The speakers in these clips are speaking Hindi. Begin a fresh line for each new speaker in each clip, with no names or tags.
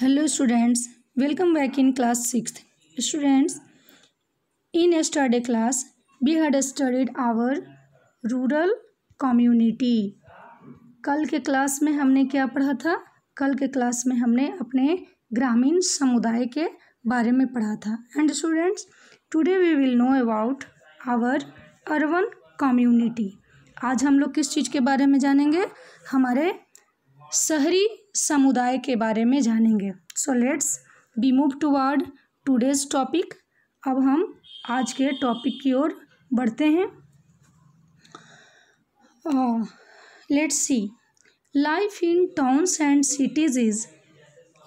Hello students welcome back in class six students in study class we had studied our rural community कल के क्लास में हमने क्या पढ़ा था कल के क्लास में हमने अपने ग्रामीण समुदाय के बारे में पढ़ा था and students today we will know about our urban community आज हम लोग किस चीज़ के बारे में जानेंगे हमारे शहरी समुदाय के बारे में जानेंगे so let's be move toward today's topic अब हम आज के टॉपिक की ओर बढ़ते हैं let's see life in towns and cities is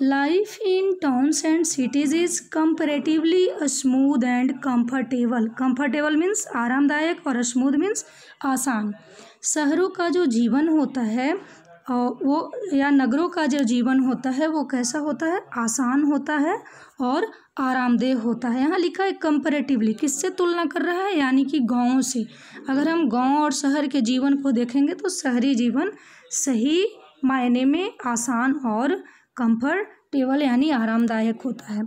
life in towns and cities is comparatively smooth and comfortable comfortable means आरामदायक और स्मूद मीन्स आसान शहरों का जो जीवन होता है वो या नगरों का जो जीवन होता है वो कैसा होता है आसान होता है और आरामदेह होता है यहाँ लिखा है कंपेरेटिवली किससे तुलना कर रहा है यानी कि गाँव से अगर हम गाँव और शहर के जीवन को देखेंगे तो शहरी जीवन सही मायने में आसान और कंफर्टेबल यानी आरामदायक होता है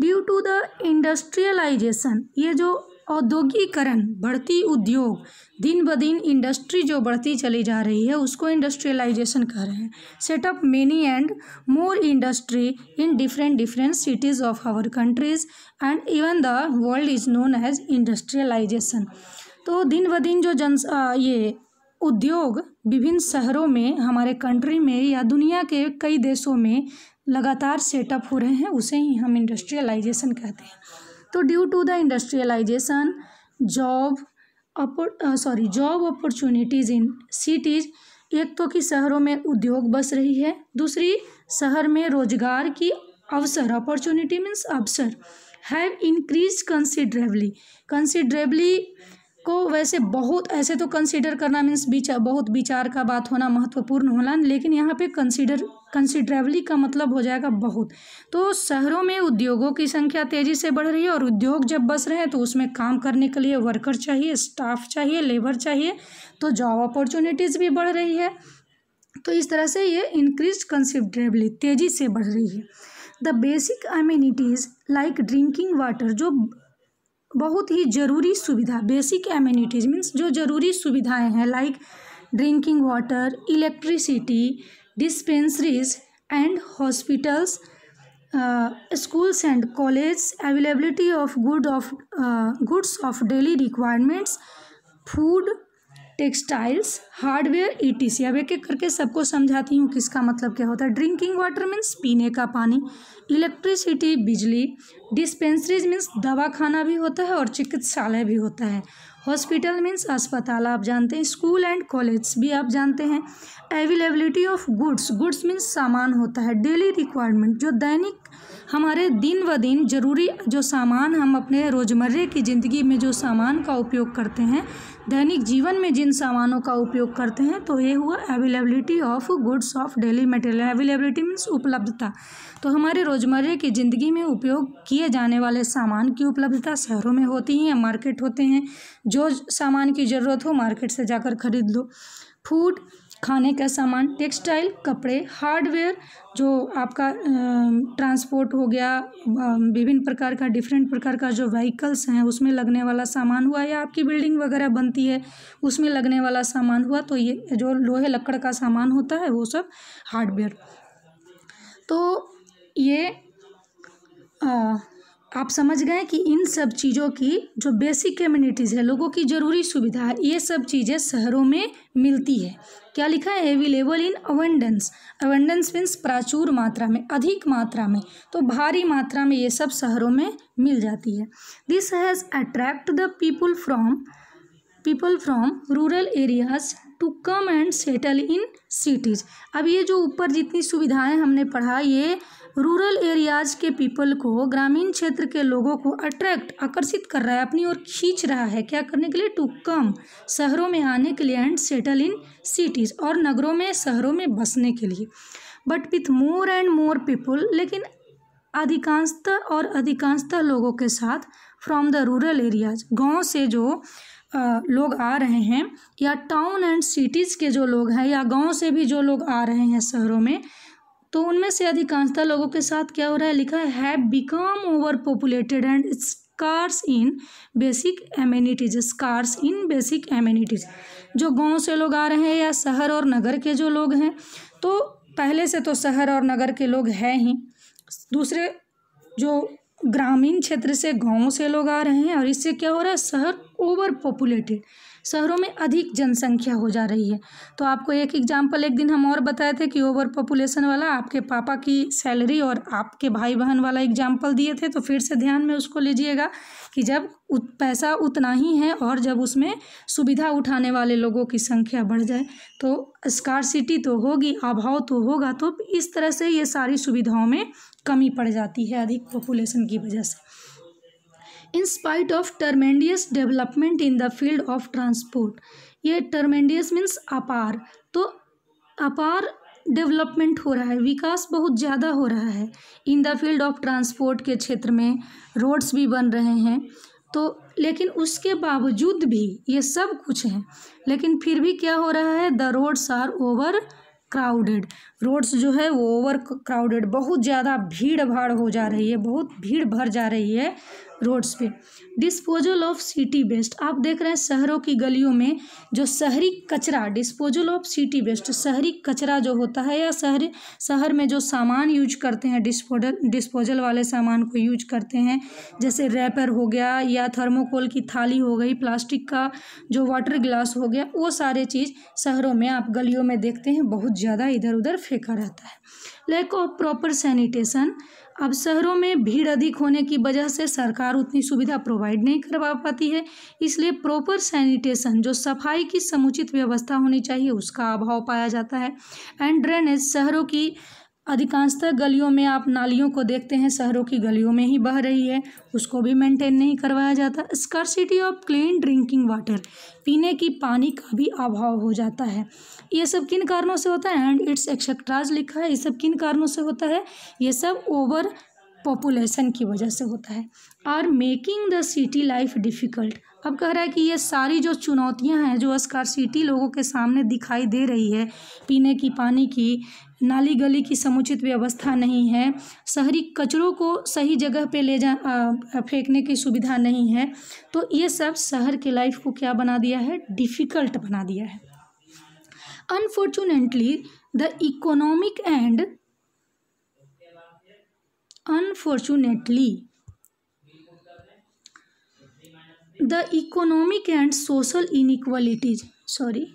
ड्यू टू द इंडस्ट्रियलाइजेशन ये जो औद्योगिकरण बढ़ती उद्योग दिन ब दिन इंडस्ट्री जो बढ़ती चली जा रही है उसको इंडस्ट्रियलाइजेशन कह रहे हैं setup many and more industry in different different cities of our countries and even the world is known as industrialisation तो दिन ब दिन जो जन ये उद्योग विभिन्न शहरों में हमारे कंट्री में या दुनिया के कई देशों में लगातार सेटअप हो रहे हैं उसे ही हम इंडस्ट्रियलाइजेशन कहते हैं तो due to the industrialisation job sorry job opportunities in cities एक तो कि शहरों में उद्योग बस रही है दूसरी शहर में रोजगार की अवसर अपॉर्चुनिटी मीन्स अवसर हैव इंक्रीज कंसिड्रेबली कंसिड्रेबली को वैसे बहुत ऐसे तो कंसिडर करना मीन्स बीचा बहुत विचार का बात होना महत्वपूर्ण होना लेकिन यहाँ पे कंसिडर कंसिडरेबली का मतलब हो जाएगा बहुत तो शहरों में उद्योगों की संख्या तेज़ी से बढ़ रही है और उद्योग जब बस रहे हैं तो उसमें काम करने के लिए वर्कर चाहिए स्टाफ चाहिए लेबर चाहिए तो जॉब अपॉर्चुनिटीज़ भी बढ़ रही है तो इस तरह से ये इंक्रीज कंसिडरेबली तेज़ी से बढ़ रही है the basic amenities like drinking water जो बहुत ही ज़रूरी सुविधा बेसिक एम्यूनिटीज़ मीन्स जो ज़रूरी सुविधाएं हैं like drinking water electricity dispensaries and hospitals schools and college availability of good of goods of daily requirements food textiles hardware E T C अब एक एक करके सबको समझाती हूँ किसका मतलब क्या होता है ड्रिंकिंग वाटर मीन्स पीने का पानी इलेक्ट्रिसिटी बिजली डिस्पेंसरीज मीन्स दवा खाना भी होता है और चिकित्सालय भी होता है हॉस्पिटल मीन्स अस्पताल आप जानते हैं स्कूल एंड कॉलेज भी आप जानते हैं availability of goods goods means सामान होता है डेली रिक्वायरमेंट जो दैनिक हमारे दिन व दिन ज़रूरी जो सामान हम अपने रोज़मर्रे की ज़िंदगी में जो सामान का उपयोग करते हैं दैनिक जीवन में जिन सामानों का उपयोग करते हैं तो ये हुआ availability of goods of daily material availability means उपलब्धता तो हमारे रोज़मर्रे की ज़िंदगी में उपयोग किए किए जाने वाले सामान की उपलब्धता शहरों में होती ही है मार्केट होते हैं जो सामान की ज़रूरत हो मार्केट से जाकर खरीद लो फूड खाने का सामान टेक्सटाइल कपड़े हार्डवेयर जो आपका ट्रांसपोर्ट हो गया विभिन्न प्रकार का डिफरेंट प्रकार का जो व्हीकल्स हैं उसमें लगने वाला सामान हुआ या आपकी बिल्डिंग वगैरह बनती है उसमें लगने वाला सामान हुआ तो ये जो लोहे लकड़ का सामान होता है वो सब हार्डवेयर तो ये आ, आप समझ गए कि इन सब चीज़ों की जो बेसिक कम्युनिटीज़ है लोगों की ज़रूरी सुविधा है ये सब चीज़ें शहरों में मिलती है क्या लिखा है available in abundance abundance means प्राचुर मात्रा में अधिक मात्रा में तो भारी मात्रा में ये सब शहरों में मिल जाती है this has attract the people from people from rural areas to come and settle in cities अब ये जो ऊपर जितनी सुविधाएं हमने पढ़ा ये रूरल एरियाज के पीपल को ग्रामीण क्षेत्र के लोगों को अट्रैक्ट आकर्षित कर रहा है अपनी ओर खींच रहा है क्या करने के लिए टू कम शहरों में आने के लिए एंड सेटल इन सिटीज़ और नगरों में शहरों में बसने के लिए but with more and more people लेकिन अधिकांशतः और अधिकांशतः लोगों के साथ फ्रॉम द रूरल एरियाज गांव से जो आ, लोग आ रहे हैं या टाउन एंड सिटीज़ के जो लोग हैं या गांव से भी जो लोग आ रहे हैं शहरों में तो उनमें से अधिकांशतः लोगों के साथ क्या हो रहा है लिखा है have become over populated and scarce in basic amenities scarce in basic amenities जो गांव से लोग आ रहे हैं या शहर और नगर के जो लोग हैं तो पहले से तो शहर और नगर के लोग हैं ही दूसरे जो ग्रामीण क्षेत्र से गाँव से लोग आ रहे हैं और इससे क्या हो रहा है शहर ओवर पॉपुलेटेड शहरों में अधिक जनसंख्या हो जा रही है तो आपको एक एग्जाम्पल एक दिन हम और बताए थे कि ओवर पॉपुलेशन वाला आपके पापा की सैलरी और आपके भाई बहन वाला एग्जाम्पल दिए थे तो फिर से ध्यान में उसको लीजिएगा कि जब उत पैसा उतना ही है और जब उसमें सुविधा उठाने वाले लोगों की संख्या बढ़ जाए तो सिटी तो होगी अभाव तो होगा तो इस तरह से ये सारी सुविधाओं में कमी पड़ जाती है अधिक पॉपुलेशन की वजह से in spite of tremendous development in the field of transport ये टर्मेंडियस मीन्स अपार तो अपार डेवलपमेंट हो रहा है विकास बहुत ज़्यादा हो रहा है in the field of transport के क्षेत्र में रोड्स भी बन रहे हैं तो लेकिन उसके बावजूद भी ये सब कुछ है लेकिन फिर भी क्या हो रहा है the roads are over crowded roads जो है वो ओवर क्राउडेड बहुत ज़्यादा भीड़ भाड़ हो जा रही है बहुत भीड़ भर जा रही है रोड्स पे डिस्पोजल ऑफ सिटी वेस्ट आप देख रहे हैं शहरों की गलियों में जो शहरी कचरा डिस्पोजल ऑफ सिटी वेस्ट शहरी कचरा जो होता है या शहर शहर में जो सामान यूज करते हैं डिस्पोजल डिस्पोजल वाले सामान को यूज करते हैं जैसे रैपर हो गया या थर्मोकोल की थाली हो गई प्लास्टिक का जो वाटर गिलास हो गया वो सारे चीज़ शहरों में आप गलियों में देखते हैं बहुत ज़्यादा इधर उधर फेंका रहता है लैक ऑफ प्रॉपर सैनिटेशन अब शहरों में भीड़ अधिक होने की वजह से सरकार उतनी सुविधा प्रोवाइड नहीं करवा पाती है इसलिए प्रॉपर सैनिटेशन जो सफाई की समुचित व्यवस्था होनी चाहिए उसका अभाव पाया जाता है एंड ड्रेनेज शहरों की अधिकांशतः गलियों में आप नालियों को देखते हैं शहरों की गलियों में ही बह रही है उसको भी मेंटेन नहीं करवाया जाता scarcity of clean drinking water पीने की पानी का भी अभाव हो जाता है ये सब किन कारणों से होता है एंड इट्स एक्सेट्राज लिखा है ये सब किन कारणों से होता है ये सब ओवर पॉपुलेशन की वजह से होता है are making the city life difficult अब कह रहा है कि ये सारी जो चुनौतियां हैं जो सिटी लोगों के सामने दिखाई दे रही है पीने की पानी की नाली गली की समुचित व्यवस्था नहीं है शहरी कचरों को सही जगह पे ले जा फेंकने की सुविधा नहीं है तो ये सब शहर के लाइफ को क्या बना दिया है डिफ़िकल्ट बना दिया है unfortunately the economic and unfortunately the economic and social inequalities sorry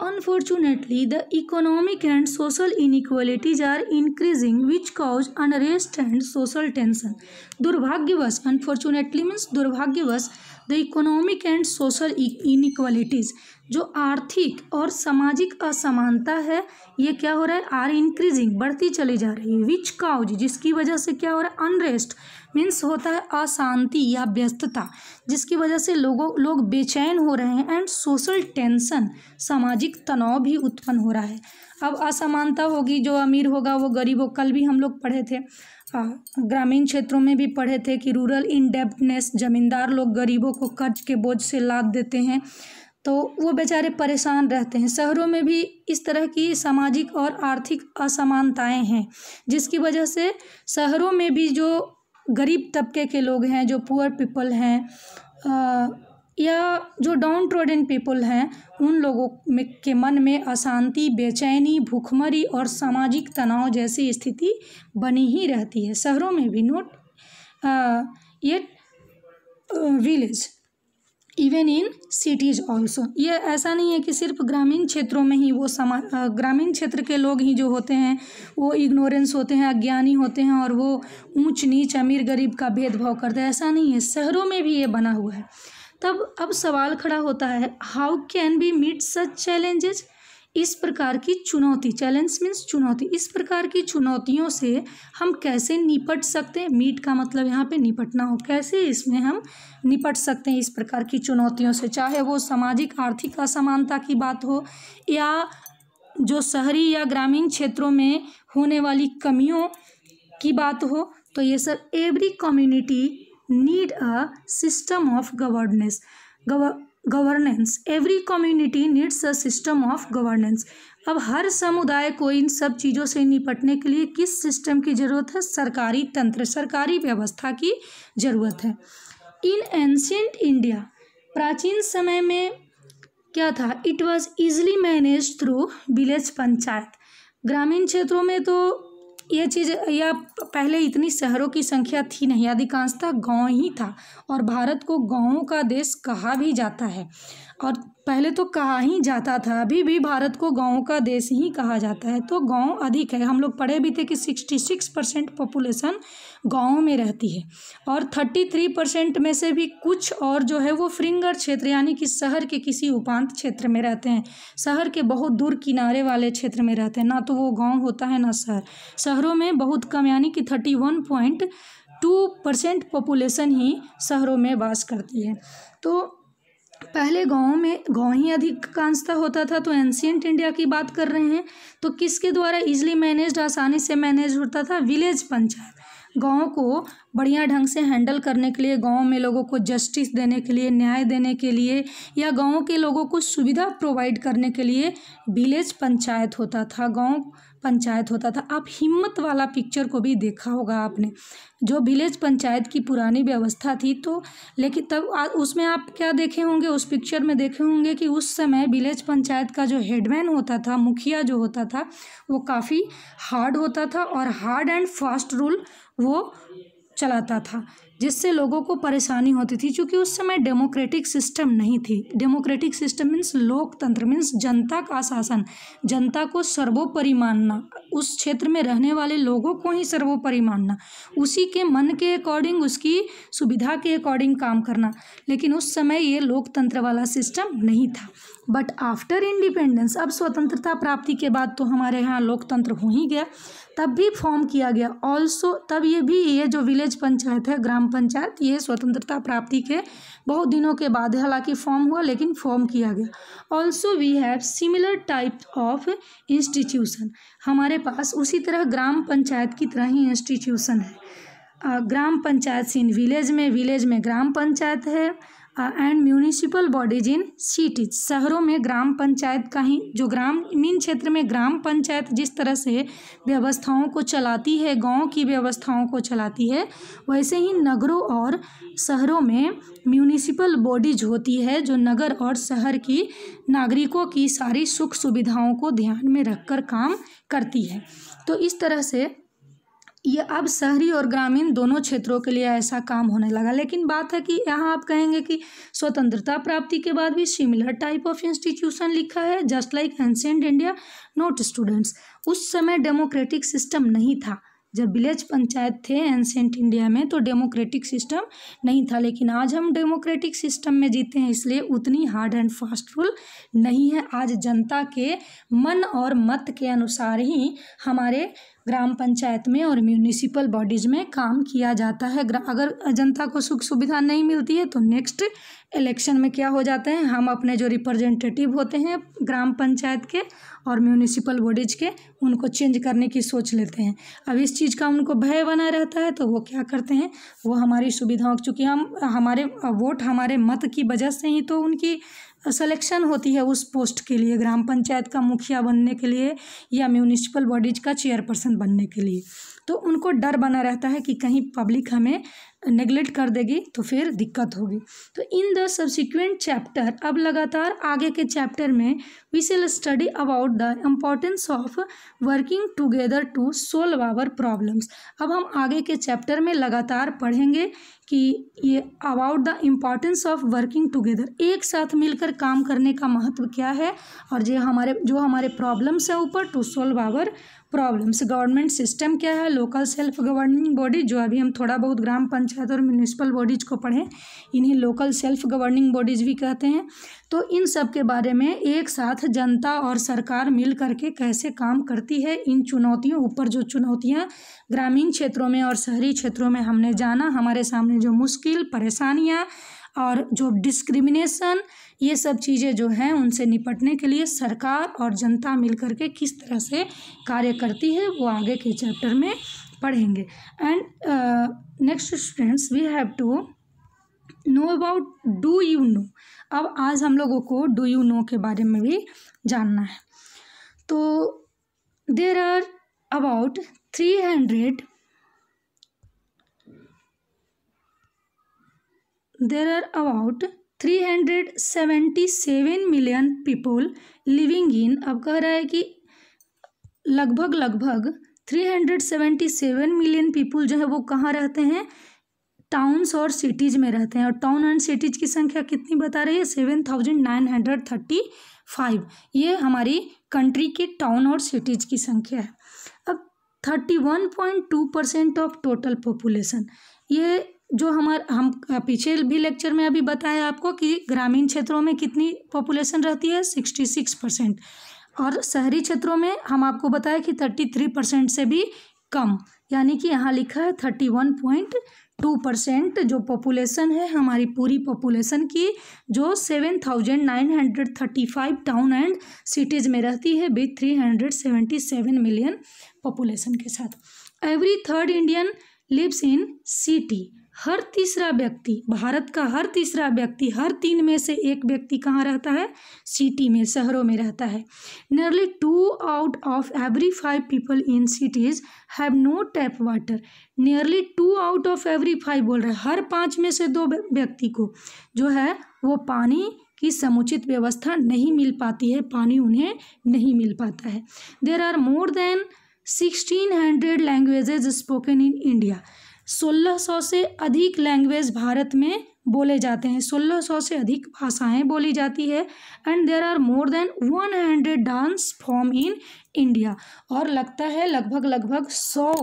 Unfortunately, the economic and social inequalities are increasing, which cause unrest and social tension. Durvagyawas, unfortunately means दुर्भाग्यवश the economic and social inequalities जो आर्थिक और सामाजिक असमानता है ये क्या हो रहा है आर इंक्रीजिंग बढ़ती चली जा रही है विच काउज जिसकी वजह से क्या हो रहा है अनरेस्ट मीन्स होता है अशांति या व्यस्तता जिसकी वजह से लोगों लोग बेचैन हो रहे हैं एंड सोशल टेंशन सामाजिक तनाव भी उत्पन्न हो रहा है अब असमानता होगी जो अमीर होगा वो गरीब हो कल भी हम लोग पढ़े थे ग्रामीण क्षेत्रों में भी पढ़े थे कि रूरल इनडेप्टनेस जमींदार लोग गरीबों को कर्ज के बोझ से लाद देते हैं तो वो बेचारे परेशान रहते हैं शहरों में भी इस तरह की सामाजिक और आर्थिक असमानताएं हैं जिसकी वजह से शहरों में भी जो गरीब तबके के लोग हैं जो पुअर पीपल हैं या जो डाउन ट्रोडन पीपल हैं उन लोगों में के मन में अशांति बेचैनी भूखमरी और सामाजिक तनाव जैसी स्थिति बनी ही रहती है शहरों में भी नोट ये village even in cities also ये ऐसा नहीं है कि सिर्फ ग्रामीण क्षेत्रों में ही वो समा ग्रामीण क्षेत्र के लोग ही जो होते हैं वो इग्नोरेंस होते हैं अज्ञानी होते हैं और वो ऊंच नीच अमीर गरीब का भेदभाव करते हैं ऐसा नहीं है शहरों में भी ये बना हुआ है तब अब सवाल खड़ा होता है how can be meet such challenges इस प्रकार की चुनौती चैलेंज मीन्स चुनौती इस प्रकार की चुनौतियों से हम कैसे निपट सकते हैं मीट का मतलब यहाँ पे निपटना हो कैसे इसमें हम निपट सकते हैं इस प्रकार की चुनौतियों से चाहे वो सामाजिक आर्थिक असमानता की बात हो या जो शहरी या ग्रामीण क्षेत्रों में होने वाली कमियों की बात हो तो ये sir every community need a system of governance गवर governance every community needs a system of governance अब हर समुदाय को इन सब चीज़ों से निपटने के लिए किस सिस्टम की ज़रूरत है सरकारी तंत्र सरकारी व्यवस्था की ज़रूरत है इन एंशेंट इंडिया प्राचीन समय में क्या था it was easily manage through village panchayat ग्रामीण क्षेत्रों में तो यह चीज़ यह पहले इतनी शहरों की संख्या थी नहीं अधिकांशतः गांव ही था और भारत को गांवों का देश कहा भी जाता है और पहले तो कहा ही जाता था अभी भी भारत को गाँव का देश ही कहा जाता है तो गाँव अधिक है हम लोग पढ़े भी थे कि सिक्सटी सिक्स परसेंट पॉपुलेशन गाँव में रहती है और थर्टी थ्री परसेंट में से भी कुछ और जो है वो फ्रिंगर क्षेत्र यानी कि शहर के किसी उपांत क्षेत्र में रहते हैं शहर के बहुत दूर किनारे वाले क्षेत्र में रहते हैं ना तो वो गाँव होता है ना शहर शहरों में बहुत कम यानी कि thirty one point two percent population ही शहरों में बास करती है तो पहले गाँव में गाँव ही अधिकांशता होता था तो एंशियंट इंडिया की बात कर रहे हैं तो किसके द्वारा इजली मैनेज आसानी से मैनेज होता था विलेज पंचायत गाँव को बढ़िया ढंग से हैंडल करने के लिए गाँव में लोगों को जस्टिस देने के लिए न्याय देने के लिए या गाँव के लोगों को सुविधा प्रोवाइड करने के लिए विलेज पंचायत होता था गाँव पंचायत होता था आप हिम्मत वाला पिक्चर को भी देखा होगा आपने जो विलेज पंचायत की पुरानी व्यवस्था थी तो लेकिन तब आ, उसमें आप क्या देखे होंगे उस पिक्चर में देखे होंगे कि उस समय विलेज पंचायत का जो हेडमैन होता था मुखिया जो होता था वो काफ़ी हार्ड होता था और हार्ड एंड फास्ट रूल वो चलाता था जिससे लोगों को परेशानी होती थी क्योंकि उस समय डेमोक्रेटिक सिस्टम नहीं थी डेमोक्रेटिक सिस्टम मीन्स लोकतंत्र मीन्स जनता का शासन जनता को सर्वोपरि मानना उस क्षेत्र में रहने वाले लोगों को ही सर्वोपरि मानना उसी के मन के अकॉर्डिंग उसकी सुविधा के अकॉर्डिंग काम करना लेकिन उस समय ये लोकतंत्र वाला सिस्टम नहीं था बट आफ्टर इंडिपेंडेंस अब स्वतंत्रता प्राप्ति के बाद तो हमारे यहाँ लोकतंत्र हो ही गया तब भी फॉर्म किया गया ऑल्सो तब ये भी ये जो विलेज पंचायत है ग्राम पंचायत ये स्वतंत्रता प्राप्ति के बहुत दिनों के बाद हालांकि फॉर्म हुआ लेकिन फॉर्म किया गया also we have similar type of institution हमारे पास उसी तरह ग्राम पंचायत की तरह ही इंस्टीट्यूशन है ग्राम पंचायत सीन विलेज में विलेज में ग्राम पंचायत है and municipal bodies in cities शहरों में ग्राम पंचायत का ही जो ग्रामीण क्षेत्र में ग्राम पंचायत जिस तरह से व्यवस्थाओं को चलाती है गांव की व्यवस्थाओं को चलाती है वैसे ही नगरों और शहरों में म्यूनिसिपल बॉडीज होती है जो नगर और शहर की नागरिकों की सारी सुख सुविधाओं को ध्यान में रखकर काम करती है तो इस तरह से ये अब शहरी और ग्रामीण दोनों क्षेत्रों के लिए ऐसा काम होने लगा लेकिन बात है कि यहाँ आप कहेंगे कि स्वतंत्रता प्राप्ति के बाद भी सिमिलर टाइप ऑफ इंस्टीट्यूशन लिखा है just like ancient India note students उस समय डेमोक्रेटिक सिस्टम नहीं था जब विलेज पंचायत थे एंसेंट इंडिया में तो डेमोक्रेटिक सिस्टम नहीं था लेकिन आज हम डेमोक्रेटिक सिस्टम में जीते हैं इसलिए उतनी हार्ड एंड फास्ट रूल नहीं है आज जनता के मन और मत के अनुसार ही हमारे ग्राम पंचायत में और म्यूनिसिपल बॉडीज़ में काम किया जाता है अगर जनता को सुख सुविधा नहीं मिलती है तो नेक्स्ट इलेक्शन में क्या हो जाते हैं हम अपने जो रिप्रेजेंटेटिव होते हैं ग्राम पंचायत के और म्यूनिसिपल बॉडीज़ के उनको चेंज करने की सोच लेते हैं अब इस चीज़ का उनको भय बना रहता है तो वो क्या करते हैं वो हमारी सुविधाओं चूँकि हम हमारे वोट हमारे मत की वजह से ही तो उनकी सिलेक्शन होती है उस पोस्ट के लिए ग्राम पंचायत का मुखिया बनने के लिए या म्यूनिसिपल बॉडीज का चेयरपर्सन बनने के लिए तो उनको डर बना रहता है कि कहीं पब्लिक हमें नेग्लेक्ट कर देगी तो फिर दिक्कत होगी तो इन द सब्सिक्वेंट चैप्टर अब लगातार आगे के चैप्टर में we shall study about the importance of working together to solve our problems अब हम आगे के चैप्टर में लगातार पढ़ेंगे कि ये about the importance of working together एक साथ मिलकर काम करने का महत्व क्या है और ये हमारे जो हमारे प्रॉब्लम्स हैं ऊपर to solve our problems government system क्या है लोकल सेल्फ गवर्निंग बॉडी जो अभी हम थोड़ा बहुत ग्राम पंचायत और म्यूनिसिपल बॉडीज़ को पढ़ें इन्हें लोकल सेल्फ गवर्निंग बॉडीज़ भी कहते हैं तो इन सब के बारे में एक साथ जनता और सरकार मिल करके कैसे काम करती है इन चुनौतियों ऊपर जो चुनौतियाँ ग्रामीण क्षेत्रों में और शहरी क्षेत्रों में हमने जाना हमारे सामने जो मुश्किल परेशानियाँ और जो डिस्क्रिमिनेशन ये सब चीज़ें जो हैं उनसे निपटने के लिए सरकार और जनता मिल के किस तरह से कार्य करती है वो आगे के चैप्टर में पढ़ेंगे and next students we have to know about do you know अब आज हम लोगों को डू यू नो के बारे में भी जानना है तो there are about three hundred there are about 377 million people living in अब कह रहा है कि लगभग लगभग 377 मिलियन पीपुल जो है वो कहाँ रहते हैं टाउन्स और सिटीज़ में रहते हैं और टाउन एंड सिटीज़ की संख्या कितनी बता रही है seven thousand nine hundred thirty five ये हमारी कंट्री के टाउन और सिटीज़ की संख्या है अब thirty one point two percent of total population ये जो हमार हम पीछे भी लेक्चर में अभी बताया आपको कि ग्रामीण क्षेत्रों में कितनी पॉपुलेशन रहती है सिक्सटी सिक्स परसेंट और शहरी क्षेत्रों में हम आपको बताया कि थर्टी थ्री परसेंट से भी कम यानी कि यहाँ लिखा है thirty one point two percent जो पॉपुलेशन है हमारी पूरी पॉपुलेशन की जो seven thousand nine hundred thirty five town and cities में रहती है with three hundred seventy seven million population के साथ every third Indian lives in city हर तीसरा व्यक्ति भारत का हर तीसरा व्यक्ति हर तीन में से एक व्यक्ति कहाँ रहता है सिटी में शहरों में रहता है nearly two out of every five people in cities have no tap water nearly two out of every five बोल रहे हैं हर पाँच में से दो व्यक्ति को जो है वो पानी की समुचित व्यवस्था नहीं मिल पाती है पानी उन्हें नहीं मिल पाता है there are more than sixteen hundred languages spoken in India 1600 से अधिक लैंग्वेज भारत में बोले जाते हैं 1600 से अधिक भाषाएं बोली जाती है and there are more than 100 dance form in India और लगता है लगभग लगभग 100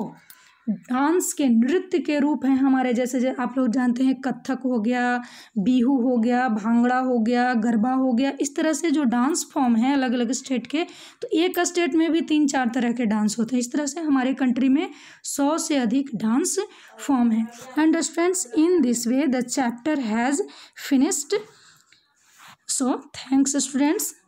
डांस के नृत्य के रूप हैं हमारे जैसे जैसे आप लोग जानते हैं कत्थक हो गया बीहू हो गया भांगड़ा हो गया गरबा हो गया इस तरह से जो डांस फॉर्म है अलग अलग स्टेट के तो एक स्टेट में भी तीन चार तरह के डांस होते हैं इस तरह से हमारे कंट्री में सौ से अधिक डांस फॉर्म है and friends in this way the chapter has finished so thanks students